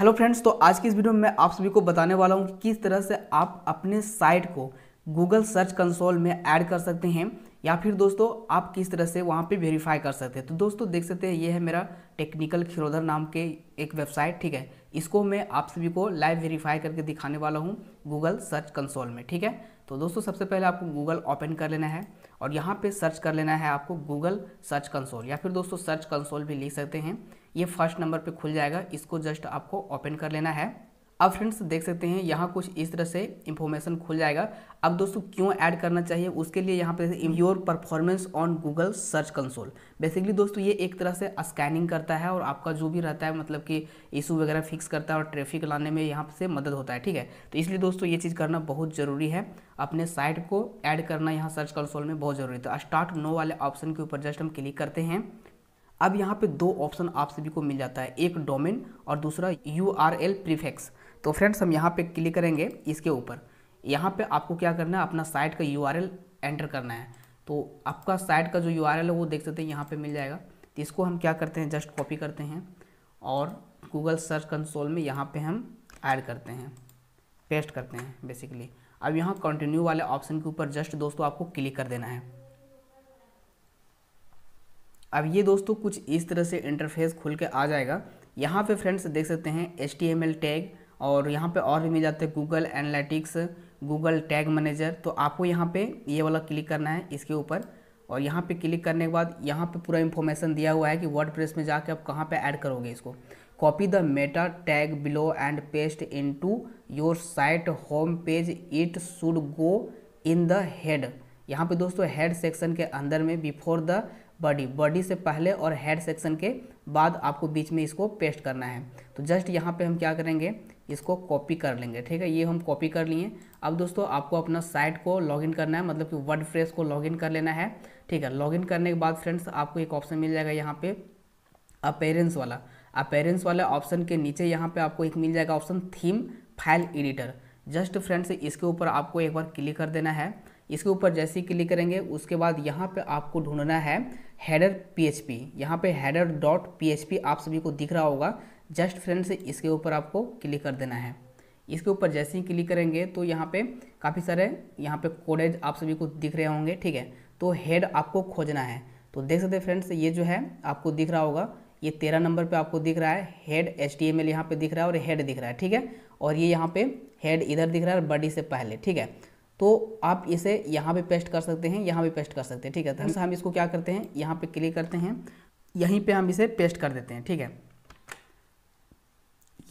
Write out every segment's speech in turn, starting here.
hello friends तो आज की इस वीडियो में मैं आप सभी को बताने वाला हूँ कि किस तरह से आप अपने साइट को गूगल सर्च कंसोल में ऐड कर सकते हैं या फिर दोस्तों आप किस तरह से वहाँ पे वेरीफाई कर सकते हैं तो दोस्तों देख सकते हैं ये है मेरा टेक्निकल खिरोधर नाम के एक वेबसाइट ठीक है इसको मैं आप सभी को लाइव वेरीफाई करके दिखाने वाला हूँ गूगल सर्च कंसोल में ठीक है तो दोस्तों सबसे पहले आपको गूगल ओपन कर लेना है और यहाँ पर सर्च कर लेना है आपको गूगल सर्च कंसोल या फिर दोस्तों सर्च कंसोल भी लिख सकते हैं ये फर्स्ट नंबर पर खुल जाएगा इसको जस्ट आपको ओपन कर लेना है अब फ्रेंड्स देख सकते हैं यहाँ कुछ इस तरह से इन्फॉर्मेशन खुल जाएगा अब दोस्तों क्यों ऐड करना चाहिए उसके लिए यहाँ पे your performance on Google search console basically दोस्तों ये एक तरह से स्कैनिंग करता है और आपका जो भी रहता है मतलब कि इशू वगैरह फिक्स करता है और ट्रैफिक लाने में यहाँ से मदद होता है ठीक है तो इसलिए दोस्तों ये चीज़ करना बहुत ज़रूरी है अपने साइट को ऐड करना यहाँ सर्च कंसोल में बहुत ज़रूरी है तो स्टार्ट नो वाले ऑप्शन के ऊपर जस्ट हम क्लिक करते हैं अब यहाँ पे दो ऑप्शन आप सभी को मिल जाता है एक डोमेन और दूसरा यू आर एल प्रीफेक्स तो फ्रेंड्स हम यहाँ पे क्लिक करेंगे इसके ऊपर यहाँ पे आपको क्या करना है अपना साइट का यू एंटर करना है तो आपका साइट का जो यू है वो देख सकते हैं यहाँ पर मिल जाएगा तो इसको हम क्या करते हैं जस्ट कॉपी करते हैं और गूगल सर्च कंसोल में यहाँ पर हम ऐड करते हैं पेस्ट करते हैं बेसिकली अब यहाँ कंटिन्यू वाले ऑप्शन के ऊपर जस्ट दोस्तों आपको क्लिक कर देना है अब ये दोस्तों कुछ इस तरह से इंटरफेस खुल के आ जाएगा यहाँ पे फ्रेंड्स देख सकते हैं H T M L tag और यहाँ पे और भी मिल जाते हैं Google analytics Google tag manager तो आपको यहाँ पे ये वाला क्लिक करना है इसके ऊपर और यहाँ पे क्लिक करने के बाद यहाँ पे पूरा इन्फॉर्मेशन दिया हुआ है कि वर्ड प्रेस में जाके आप कहाँ पे ऐड करोगे इसको copy the meta tag below and paste into your site home page it should go in the head यहाँ पे दोस्तों हेड सेक्शन के अंदर में बिफोर द बॉडी बॉडी से पहले और हेड सेक्शन के बाद आपको बीच में इसको पेस्ट करना है तो जस्ट यहाँ पे हम क्या करेंगे इसको कॉपी कर लेंगे ठीक है ये हम कॉपी कर लिए अब दोस्तों आपको अपना साइट को लॉगिन करना है मतलब कि वर्ड फ्रेस को लॉगिन कर लेना है ठीक है लॉगिन करने के बाद फ्रेंड्स आपको एक ऑप्शन मिल जाएगा यहाँ पे अपेरेंस वाला अपेरेंस वाले ऑप्शन के नीचे यहाँ पे आपको एक मिल जाएगा option theme file editor just friends इसके ऊपर आपको एक बार क्लिक कर देना है इसके ऊपर जैसे ही क्लिक करेंगे उसके बाद यहाँ पे आपको ढूंढना है हेडर पी यहाँ पे header dot P H P आप सभी को दिख रहा होगा जस्ट फ्रेंड से इसके ऊपर आपको क्लिक कर देना है इसके ऊपर जैसे ही क्लिक करेंगे तो यहाँ पे काफ़ी सारे यहाँ पे कोडेज आप सभी को दिख रहे होंगे ठीक है तो हेड आपको खोजना है तो देख सकते हैं फ्रेंड्स ये जो है आपको दिख रहा होगा ये तेरह नंबर पे आपको दिख रहा है head H T M L यहाँ पर दिख रहा है और हेड दिख रहा है ठीक है और ये यहाँ पे हेड इधर दिख रहा है बॉडी से पहले ठीक है तो आप इसे यहाँ पे पेस्ट कर सकते हैं यहाँ पे पेस्ट कर सकते हैं ठीक है तो हम इसको क्या करते हैं यहाँ पे क्लिक करते हैं यहीं पे हम इसे पेस्ट कर देते हैं ठीक है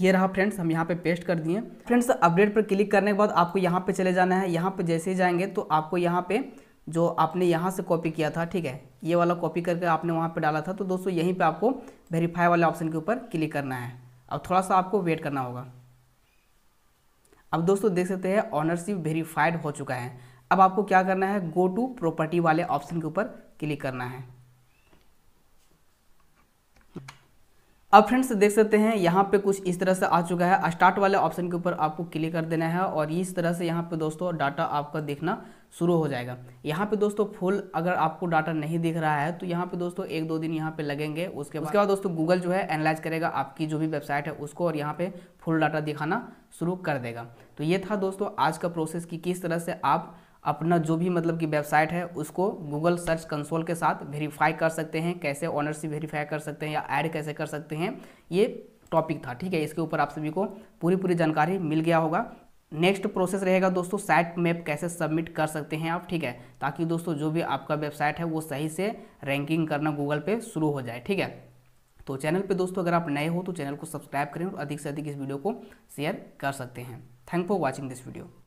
ये रहा फ्रेंड्स हम यहाँ पे पेस्ट कर दिए फ्रेंड्स अपडेट पर क्लिक करने के बाद आपको यहाँ पे चले जाना है यहाँ पे जैसे ही जाएंगे तो आपको यहाँ पे जो आपने यहाँ से कॉपी किया था ठीक है ये वाला कॉपी करके आपने वहाँ पे डाला था तो दोस्तों यहीं पे आपको वेरीफाई वाले ऑप्शन के ऊपर क्लिक करना है अब थोड़ा सा आपको वेट करना होगा अब दोस्तों देख सकते हैं ऑनरशिप वेरीफाइड हो चुका है अब आपको क्या करना है गो टू प्रॉपर्टी वाले ऑप्शन के ऊपर क्लिक करना है अब फ्रेंड्स देख सकते हैं यहाँ पे कुछ इस तरह से आ चुका है स्टार्ट वाले ऑप्शन के ऊपर आपको क्लिक कर देना है और इस तरह से यहाँ पे दोस्तों डाटा आपका देखना शुरू हो जाएगा यहाँ पे दोस्तों फुल अगर आपको डाटा नहीं दिख रहा है तो यहाँ पे दोस्तों एक दो दिन यहाँ पे लगेंगे उसके बाद उसके बाद दोस्तों गूगल जो है एनालाइज करेगा आपकी जो भी वेबसाइट है उसको और यहाँ पे फुल डाटा दिखाना शुरू कर देगा तो ये था दोस्तों आज का प्रोसेस कि किस तरह से आप अपना जो भी मतलब कि वेबसाइट है उसको गूगल सर्च कंसोल के साथ वेरीफाई कर सकते हैं कैसे ऑनरशिप वेरीफाई कर सकते हैं या ऐड कैसे कर सकते हैं ये टॉपिक था ठीक है इसके ऊपर आप सभी को पूरी पूरी जानकारी मिल गया होगा नेक्स्ट प्रोसेस रहेगा दोस्तों साइट मैप कैसे सबमिट कर सकते हैं आप ठीक है ताकि दोस्तों जो भी आपका वेबसाइट है वो सही से रैंकिंग करना गूगल पे शुरू हो जाए ठीक है तो चैनल पे दोस्तों अगर आप नए हो तो चैनल को सब्सक्राइब करें और अधिक से अधिक इस वीडियो को शेयर कर सकते हैं thank for watching this video